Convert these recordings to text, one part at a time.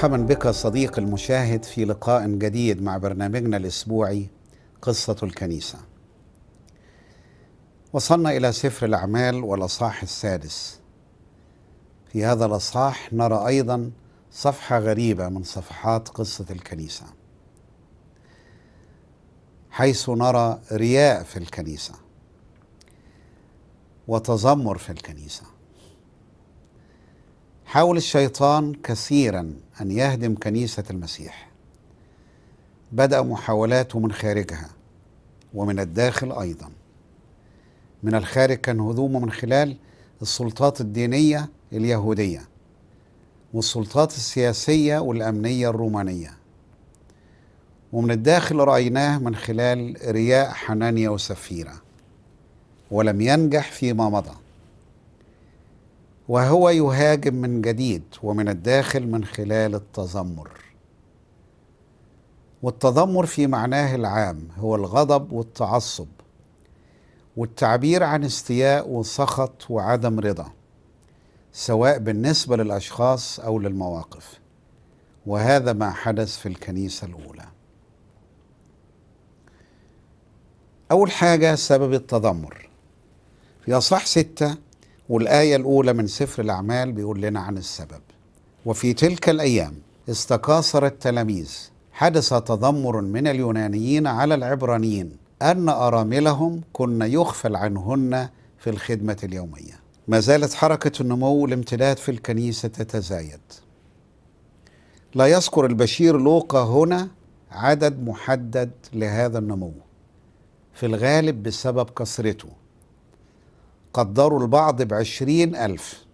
مرحبا بك صديق المشاهد في لقاء جديد مع برنامجنا الاسبوعي قصه الكنيسه وصلنا الى سفر الاعمال والاصحاح السادس في هذا الاصحاح نرى ايضا صفحه غريبه من صفحات قصه الكنيسه حيث نرى رياء في الكنيسه وتذمر في الكنيسه حاول الشيطان كثيرا أن يهدم كنيسة المسيح بدأ محاولاته من خارجها ومن الداخل أيضا من الخارج كان هدومه من خلال السلطات الدينية اليهودية والسلطات السياسية والأمنية الرومانية ومن الداخل رأيناه من خلال رياء حنانيا وسفيرة ولم ينجح فيما مضى وهو يهاجم من جديد ومن الداخل من خلال التذمر والتذمر في معناه العام هو الغضب والتعصب والتعبير عن استياء وسخط وعدم رضا سواء بالنسبه للاشخاص او للمواقف وهذا ما حدث في الكنيسه الاولى اول حاجه سبب التذمر في اصح سته والآية الأولى من سفر الأعمال بيقول لنا عن السبب وفي تلك الأيام استكاثر التلاميذ حدث تذمر من اليونانيين على العبرانيين أن أراملهم كن يغفل عنهن في الخدمة اليومية ما زالت حركة النمو والامتداد في الكنيسة تتزايد لا يذكر البشير لوقا هنا عدد محدد لهذا النمو في الغالب بسبب كثرته قدروا البعض بعشرين ألف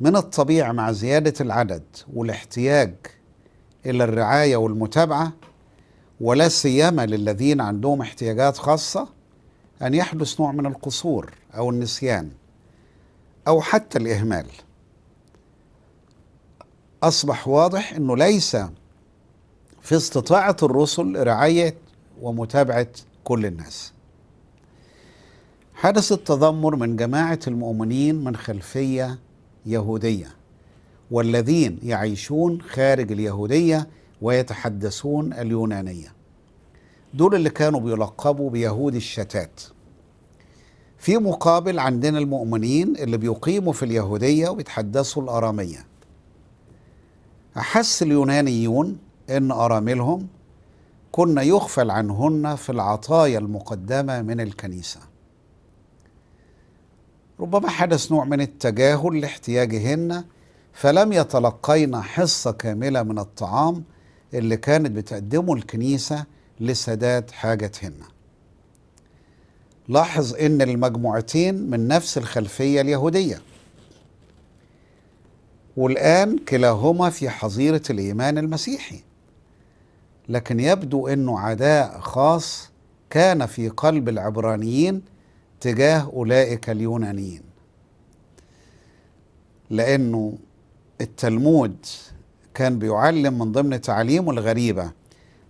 من الطبيعي مع زيادة العدد والاحتياج إلى الرعاية والمتابعة ولا سيما للذين عندهم احتياجات خاصة أن يحدث نوع من القصور أو النسيان أو حتى الإهمال أصبح واضح أنه ليس في استطاعة الرسل رعاية ومتابعة كل الناس حدث التذمر من جماعة المؤمنين من خلفية يهودية والذين يعيشون خارج اليهودية ويتحدثون اليونانية دول اللي كانوا بيلقبوا بيهود الشتات في مقابل عندنا المؤمنين اللي بيقيموا في اليهودية وبيتحدثوا الأرامية أحس اليونانيون إن أراملهم كنا يغفل عنهن في العطايا المقدمة من الكنيسة ربما حدث نوع من التجاهل لاحتياجهن فلم يتلقين حصة كاملة من الطعام اللي كانت بتقدمه الكنيسة لسداد حاجتهن لاحظ ان المجموعتين من نفس الخلفية اليهودية والآن كلاهما في حظيرة الإيمان المسيحي لكن يبدو أنه عداء خاص كان في قلب العبرانيين تجاه أولئك اليونانيين لأنه التلمود كان بيعلم من ضمن تعاليمه الغريبة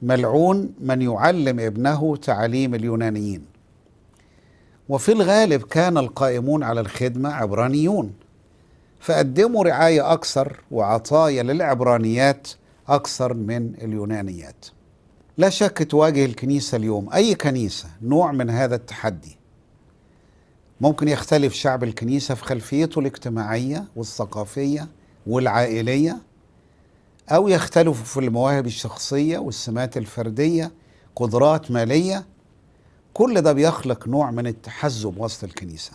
ملعون من يعلم ابنه تعاليم اليونانيين وفي الغالب كان القائمون على الخدمة عبرانيون فقدموا رعاية أكثر وعطايا للعبرانيات أكثر من اليونانيات لا شك تواجه الكنيسة اليوم أي كنيسة نوع من هذا التحدي ممكن يختلف شعب الكنيسة في خلفيته الاجتماعية والثقافية والعائلية أو يختلف في المواهب الشخصية والسمات الفردية قدرات مالية كل ده بيخلق نوع من التحزب وسط الكنيسة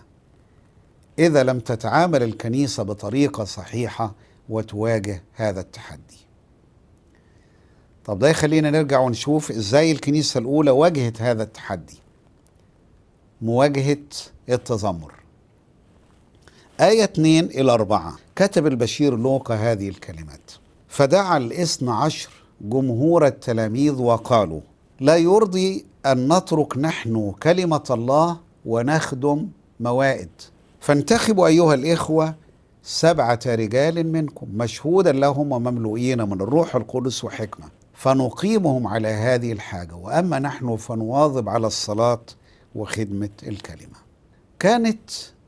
إذا لم تتعامل الكنيسة بطريقة صحيحة وتواجه هذا التحدي طب ده يخلينا نرجع ونشوف إزاي الكنيسة الأولى واجهت هذا التحدي مواجهة التذمر آية 2 إلى 4 كتب البشير لوقا هذه الكلمات فدعا الاثنى عشر جمهور التلاميذ وقالوا لا يرضي أن نترك نحن كلمة الله ونخدم موائد فانتخبوا أيها الإخوة سبعة رجال منكم مشهودا لهم ومملوئين من الروح القدس وحكمة فنقيمهم على هذه الحاجة وأما نحن فنواظب على الصلاة وخدمة الكلمة كانت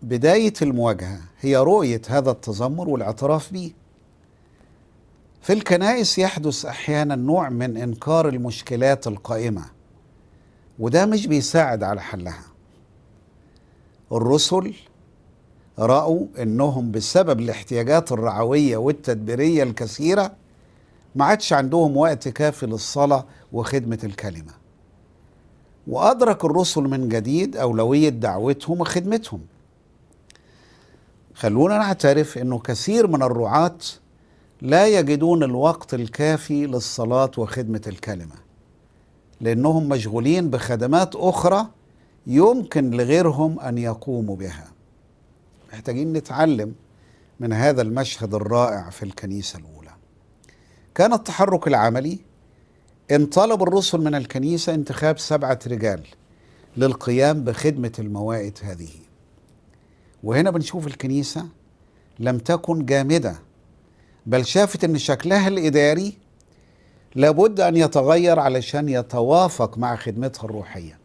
بداية المواجهة هي رؤية هذا التذمر والاعتراف به في الكنائس يحدث أحيانا نوع من إنكار المشكلات القائمة وده مش بيساعد على حلها الرسل رأوا أنهم بسبب الاحتياجات الرعوية والتدبيرية الكثيرة ما عادش عندهم وقت كافي للصلاة وخدمة الكلمة وأدرك الرسل من جديد أولوية دعوتهم وخدمتهم خلونا نعترف أنه كثير من الرعاة لا يجدون الوقت الكافي للصلاة وخدمة الكلمة لأنهم مشغولين بخدمات أخرى يمكن لغيرهم أن يقوموا بها محتاجين نتعلم من هذا المشهد الرائع في الكنيسة الأولى كان التحرك العملي إن طلب الرسل من الكنيسة انتخاب سبعة رجال للقيام بخدمة الموائد هذه وهنا بنشوف الكنيسة لم تكن جامدة بل شافت أن شكلها الإداري لابد أن يتغير علشان يتوافق مع خدمتها الروحية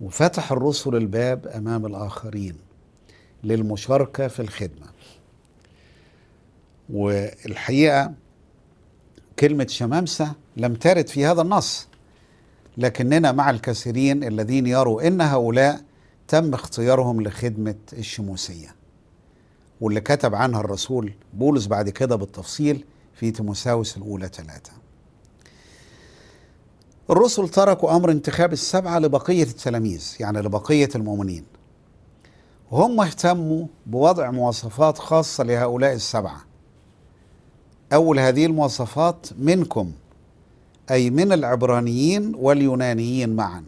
وفتح الرسل الباب أمام الآخرين للمشاركة في الخدمة والحقيقة كلمة شمامسة لم ترد في هذا النص لكننا مع الكثيرين الذين يروا ان هؤلاء تم اختيارهم لخدمه الشموسيه واللي كتب عنها الرسول بولس بعد كده بالتفصيل في تيموساوس الاولى ثلاثه الرسل تركوا امر انتخاب السبعه لبقيه التلاميذ يعني لبقيه المؤمنين وهم اهتموا بوضع مواصفات خاصه لهؤلاء السبعه اول هذه المواصفات منكم أي من العبرانيين واليونانيين معا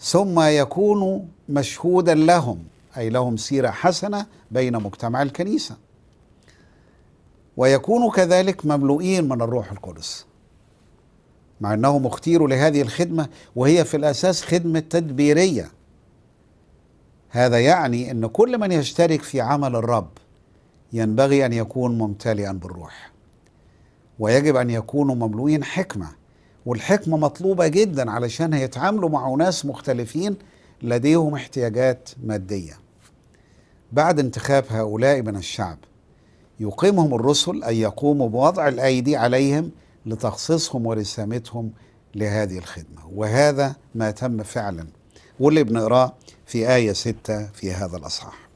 ثم يكون مشهودا لهم أي لهم سيرة حسنة بين مجتمع الكنيسة ويكونوا كذلك مملوئين من الروح القدس مع أنهم اختيروا لهذه الخدمة وهي في الأساس خدمة تدبيرية هذا يعني أن كل من يشترك في عمل الرب ينبغي أن يكون ممتلئا بالروح ويجب أن يكونوا مملوئين حكمة والحكمة مطلوبة جدا علشان هيتعاملوا مع ناس مختلفين لديهم احتياجات مادية بعد انتخاب هؤلاء من الشعب يقيمهم الرسل أن يقوموا بوضع الأيدي عليهم لتخصيصهم ورسامتهم لهذه الخدمة وهذا ما تم فعلا واللي بنقراه في آية ستة في هذا الأصحاح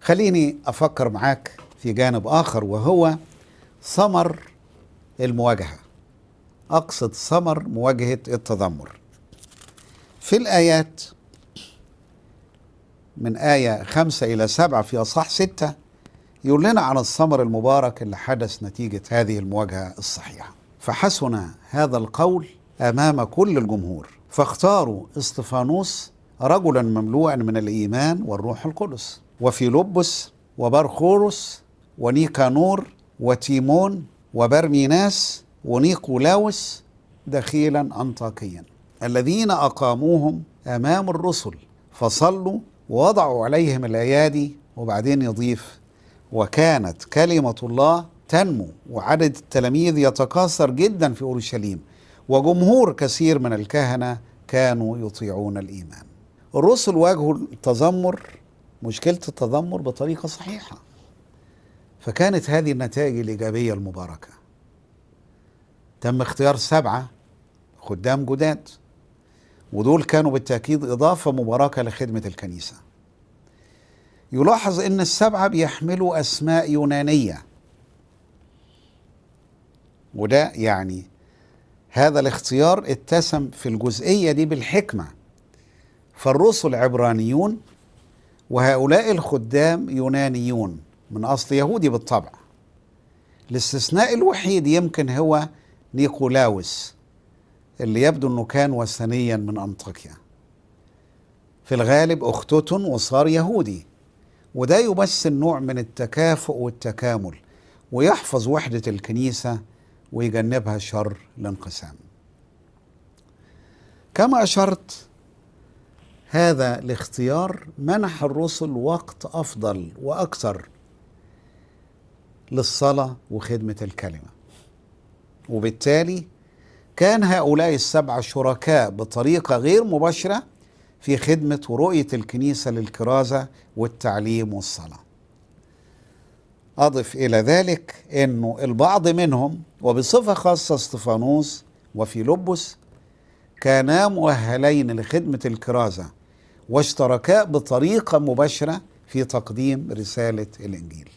خليني أفكر معاك في جانب آخر وهو ثمر المواجهة أقصد ثمر مواجهة التذمر في الآيات من آية خمسة إلى سبعة في أصح ستة يقول لنا عن الثمر المبارك اللي حدث نتيجة هذه المواجهة الصحيحة فحسن هذا القول أمام كل الجمهور فاختاروا استفانوس رجلا مملوءا من الإيمان والروح القدس وفي لبس وبرخورس ونيكانور وتيمون وبرميناس ونيقولاوس دخيلا أنطاكيا الذين أقاموهم أمام الرسل فصلوا ووضعوا عليهم الأيادي وبعدين يضيف وكانت كلمة الله تنمو وعدد التلاميذ يتكاثر جدا في أورشليم وجمهور كثير من الكهنة كانوا يطيعون الإيمان الرسل واجهوا التذمر مشكلة التذمر بطريقة صحيحة فكانت هذه النتائج الإيجابية المباركة تم اختيار سبعة خدام جداد ودول كانوا بالتأكيد إضافة مباركة لخدمة الكنيسة يلاحظ أن السبعة بيحملوا أسماء يونانية وده يعني هذا الاختيار اتسم في الجزئية دي بالحكمة فالرسل عبرانيون وهؤلاء الخدام يونانيون من أصل يهودي بالطبع الاستثناء الوحيد يمكن هو نيقولاوس اللي يبدو أنه كان وثنيا من أنطاكيا في الغالب أخته وصار يهودي وده يمثل نوع من التكافؤ والتكامل ويحفظ وحدة الكنيسة ويجنبها شر الانقسام كما أشرت هذا الاختيار منح الرسل وقت أفضل وأكثر للصلاة وخدمة الكلمة وبالتالي كان هؤلاء السبعة شركاء بطريقة غير مباشرة في خدمة ورؤية الكنيسة للكرازة والتعليم والصلاة أضف إلى ذلك أنه البعض منهم وبصفة خاصة استفانوس وفيلبس كانا مؤهلين لخدمة الكرازة واشتركا بطريقة مباشرة في تقديم رسالة الإنجيل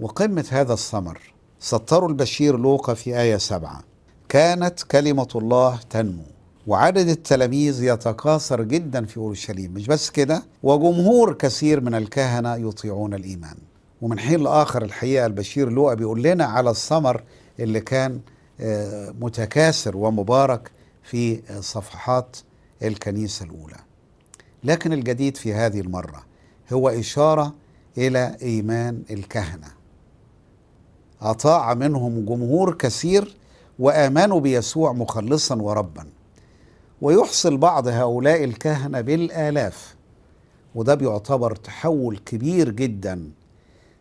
وقمة هذا الثمر سطروا البشير لوقا في آية سبعة كانت كلمة الله تنمو وعدد التلاميذ يتكاثر جدا في أورشليم مش بس كده وجمهور كثير من الكهنة يطيعون الإيمان ومن حين لآخر الحقيقة البشير لوقا بيقول لنا على الثمر اللي كان آه، متكاثر ومبارك في صفحات الكنيسة الأولى لكن الجديد في هذه المرة هو إشارة إلى إيمان الكهنة أطاع منهم جمهور كثير وآمنوا بيسوع مخلصا وربا ويحصي بعض هؤلاء الكهنة بالآلاف وده بيعتبر تحول كبير جدا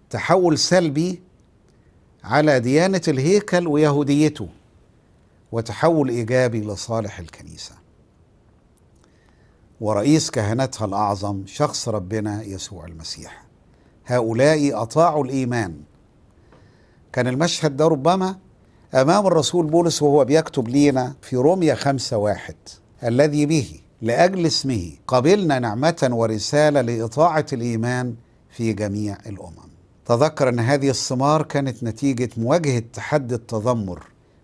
تحول سلبي على ديانة الهيكل ويهوديته وتحول إيجابي لصالح الكنيسة ورئيس كهنتها الأعظم شخص ربنا يسوع المسيح هؤلاء أطاعوا الإيمان كان المشهد ده ربما أمام الرسول بولس وهو بيكتب لينا في روميا خمسة واحد الذي به لأجل اسمه قبلنا نعمة ورسالة لإطاعة الإيمان في جميع الأمم تذكر أن هذه الثمار كانت نتيجة مواجهة تحدي التذمر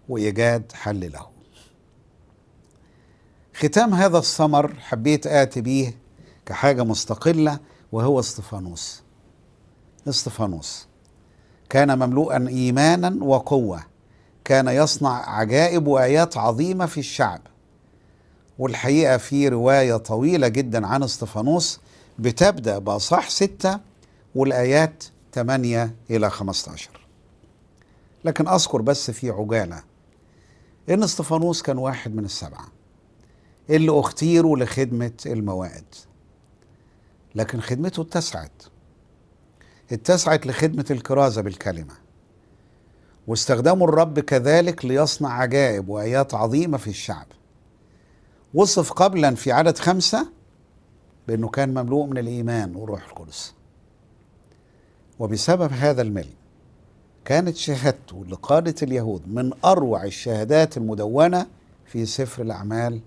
وإيجاد حل له ختام هذا الثمر حبيت آتي به كحاجة مستقلة وهو استفانوس استفانوس كان مملوءا ايمانا وقوه كان يصنع عجائب وايات عظيمه في الشعب والحقيقه في روايه طويله جدا عن اسطفانوس بتبدا باصح سته والايات 8 الى 15 لكن اذكر بس في عجاله ان اسطفانوس كان واحد من السبعه اللي اختيروا لخدمه الموائد لكن خدمته اتسعت اتسعت لخدمة الكرازة بالكلمة واستخدموا الرب كذلك ليصنع عجائب وآيات عظيمة في الشعب وصف قبلا في عدد خمسة بأنه كان مملوء من الإيمان وروح القدس وبسبب هذا الملء كانت شهادته لقادة اليهود من أروع الشهادات المدونة في سفر الأعمال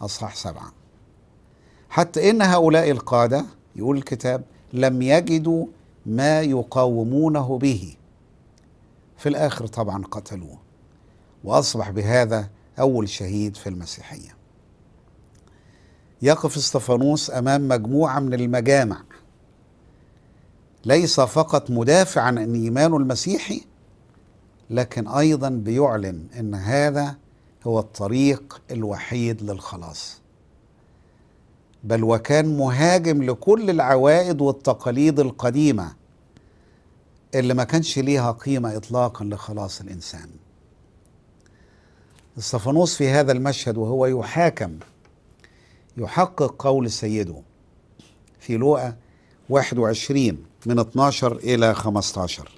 أصحاح سبعة حتى إن هؤلاء القادة يقول الكتاب لم يجدوا ما يقاومونه به في الآخر طبعا قتلوه وأصبح بهذا أول شهيد في المسيحية يقف استفانوس أمام مجموعة من المجامع ليس فقط مدافعا عن أن إيمانه المسيحي لكن أيضا بيعلن أن هذا هو الطريق الوحيد للخلاص بل وكان مهاجم لكل العوائد والتقاليد القديمة اللي ما كانش ليها قيمة إطلاقا لخلاص الإنسان الصفانوس في هذا المشهد وهو يحاكم يحقق قول سيده في لوقا 21 من 12 إلى 15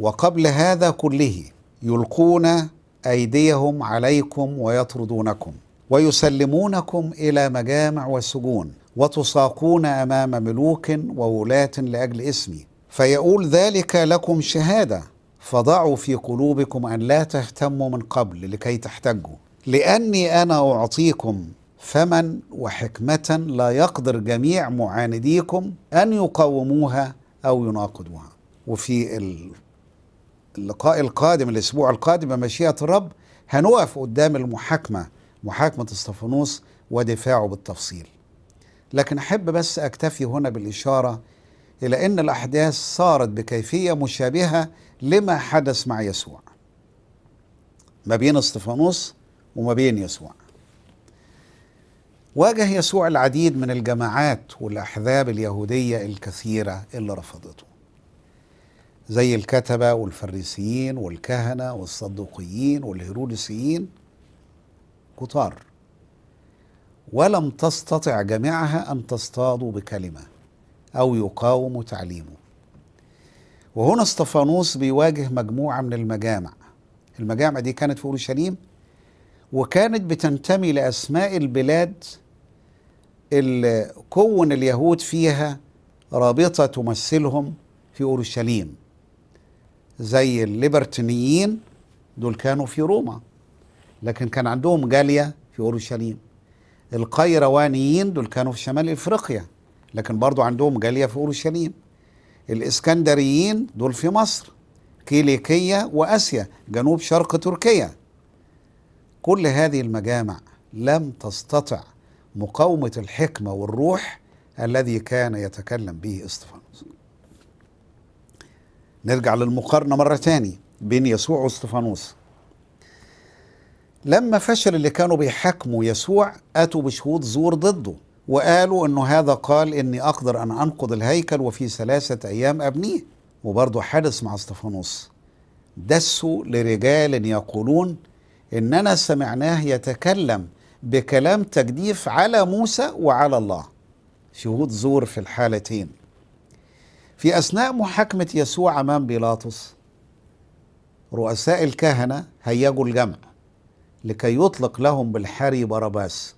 وقبل هذا كله يلقون أيديهم عليكم ويطردونكم ويسلمونكم إلى مجامع وسجون وتساقون أمام ملوك وولاة لأجل اسمي فيقول ذلك لكم شهاده فضعوا في قلوبكم ان لا تهتموا من قبل لكي تحتجوا لاني انا اعطيكم فمن وحكمه لا يقدر جميع معانديكم ان يقاوموها او يناقضوها وفي اللقاء القادم الاسبوع القادم بمشيئه الرب هنقف قدام المحاكمه محاكمه استفانوس ودفاعه بالتفصيل لكن احب بس اكتفي هنا بالاشاره إلى أن الأحداث صارت بكيفية مشابهة لما حدث مع يسوع ما بين استفانوس وما بين يسوع واجه يسوع العديد من الجماعات والأحزاب اليهودية الكثيرة اللي رفضته زي الكتبة والفريسيين والكهنة والصدوقيين والهيرودسيين كتار ولم تستطع جميعها أن تصطادوا بكلمة أو يقاوم تعليمه وهنا استفانوس بيواجه مجموعة من المجامع المجامع دي كانت في أورشليم وكانت بتنتمي لأسماء البلاد اللي كون اليهود فيها رابطة تمثلهم في أورشليم زي الليبرتينيين دول كانوا في روما لكن كان عندهم جالية في أورشليم القيروانيين دول كانوا في شمال إفريقيا لكن برضو عندهم جالية في أورشليم الإسكندريين دول في مصر كيليكية وأسيا جنوب شرق تركيا كل هذه المجامع لم تستطع مقاومة الحكمة والروح الذي كان يتكلم به استفانوس نرجع للمقارنة مرة تاني بين يسوع واستفانوس لما فشل اللي كانوا بيحاكموا يسوع أتوا بشهود زور ضده وقالوا انه هذا قال اني اقدر ان انقض الهيكل وفي ثلاثه ايام ابنيه وبرضه حدث مع استفانوس دسوا لرجال يقولون اننا سمعناه يتكلم بكلام تجديف على موسى وعلى الله شهود زور في الحالتين في اثناء محاكمه يسوع امام بيلاطس رؤساء الكهنه هيجوا الجمع لكي يطلق لهم بالحري باراباس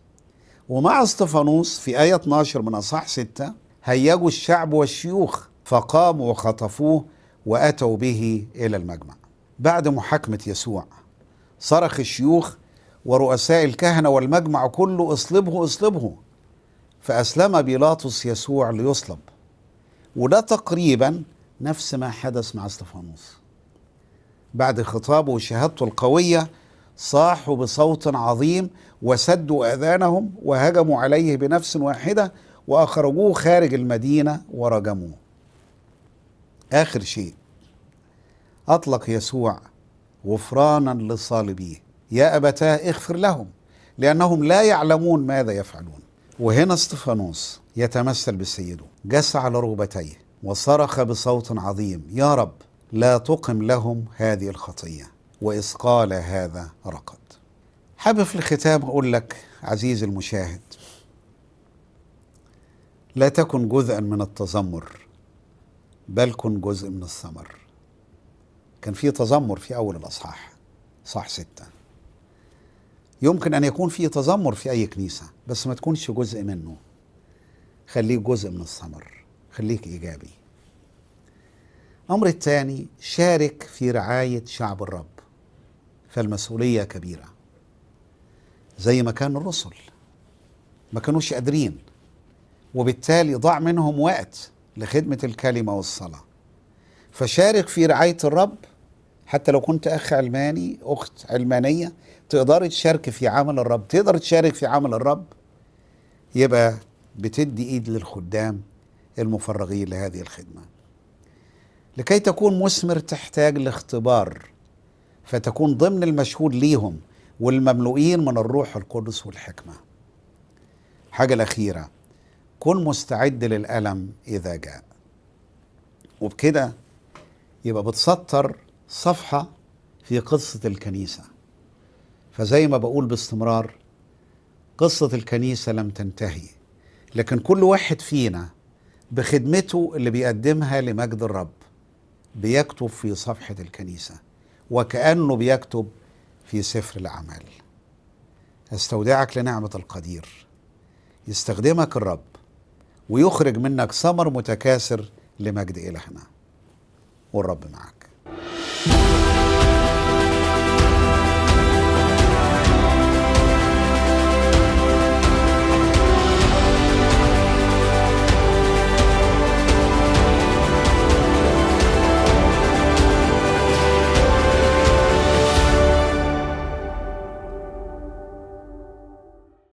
ومع استفانوس في آية 12 من أصح 6 هيجوا الشعب والشيوخ فقاموا وخطفوه وأتوا به إلى المجمع بعد محاكمة يسوع صرخ الشيوخ ورؤساء الكهنة والمجمع كله اصلبه اصلبه فأسلم بيلاطس يسوع ليصلب وده تقريبا نفس ما حدث مع استفانوس بعد خطابه وشهادته القوية صاحوا بصوت عظيم وسدوا اذانهم وهجموا عليه بنفس واحده واخرجوه خارج المدينه ورجموه. اخر شيء اطلق يسوع غفرانا لصالبيه يا ابتاه اغفر لهم لانهم لا يعلمون ماذا يفعلون. وهنا استفانوس يتمثل بسيده جس على ركبتيه وصرخ بصوت عظيم يا رب لا تقم لهم هذه الخطيه واذ قال هذا رقد حابب في الختام أقول لك عزيزي المشاهد لا تكن جزءا من التذمر بل كن جزء من الثمر كان في تذمر في أول الأصحاح صح ستة يمكن أن يكون في تذمر في أي كنيسة بس ما تكونش جزء منه خليك جزء من الثمر خليك إيجابي الأمر الثاني شارك في رعاية شعب الرب فالمسؤولية كبيرة زي ما كان الرسل ما كانوش قادرين وبالتالي ضاع منهم وقت لخدمة الكلمة والصلاة فشارك في رعاية الرب حتى لو كنت أخ علماني أخت علمانية تقدر تشارك في عمل الرب تقدر تشارك في عمل الرب يبقى بتدي إيد للخدام المفرغين لهذه الخدمة لكي تكون مثمر تحتاج لاختبار فتكون ضمن المشهود ليهم والمملوئين من الروح القدس والحكمة حاجة الأخيرة كن مستعد للألم إذا جاء وبكده يبقى بتسطر صفحة في قصة الكنيسة فزي ما بقول باستمرار قصة الكنيسة لم تنتهي لكن كل واحد فينا بخدمته اللي بيقدمها لمجد الرب بيكتب في صفحة الكنيسة وكأنه بيكتب في سفر الأعمال استودعك لنعمة القدير يستخدمك الرب ويخرج منك ثمر متكاثر لمجد إلهنا والرب معك